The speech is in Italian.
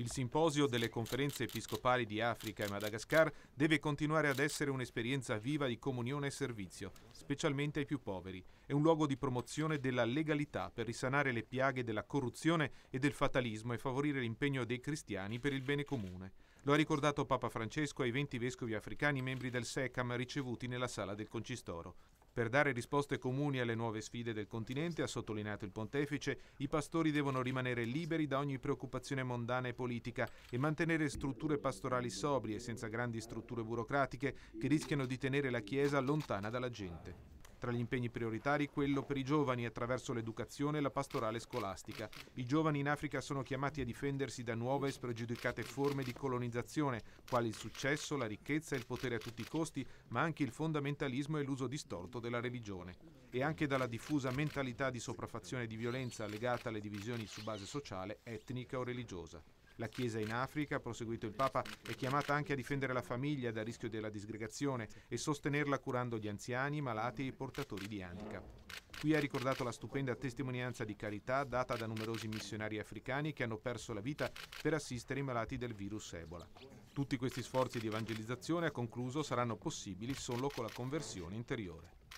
Il simposio delle conferenze episcopali di Africa e Madagascar deve continuare ad essere un'esperienza viva di comunione e servizio, specialmente ai più poveri. È un luogo di promozione della legalità per risanare le piaghe della corruzione e del fatalismo e favorire l'impegno dei cristiani per il bene comune. Lo ha ricordato Papa Francesco ai 20 vescovi africani membri del SECAM ricevuti nella sala del Concistoro. Per dare risposte comuni alle nuove sfide del continente, ha sottolineato il pontefice, i pastori devono rimanere liberi da ogni preoccupazione mondana e politica e mantenere strutture pastorali sobrie, senza grandi strutture burocratiche che rischiano di tenere la Chiesa lontana dalla gente. Tra gli impegni prioritari quello per i giovani attraverso l'educazione e la pastorale scolastica. I giovani in Africa sono chiamati a difendersi da nuove e spregiudicate forme di colonizzazione, quali il successo, la ricchezza e il potere a tutti i costi, ma anche il fondamentalismo e l'uso distorto della religione. E anche dalla diffusa mentalità di sopraffazione e di violenza legata alle divisioni su base sociale, etnica o religiosa la Chiesa in Africa, ha proseguito il Papa, è chiamata anche a difendere la famiglia dal rischio della disgregazione e sostenerla curando gli anziani, i malati e i portatori di handicap. Qui ha ricordato la stupenda testimonianza di carità data da numerosi missionari africani che hanno perso la vita per assistere i malati del virus Ebola. Tutti questi sforzi di evangelizzazione, ha concluso, saranno possibili solo con la conversione interiore.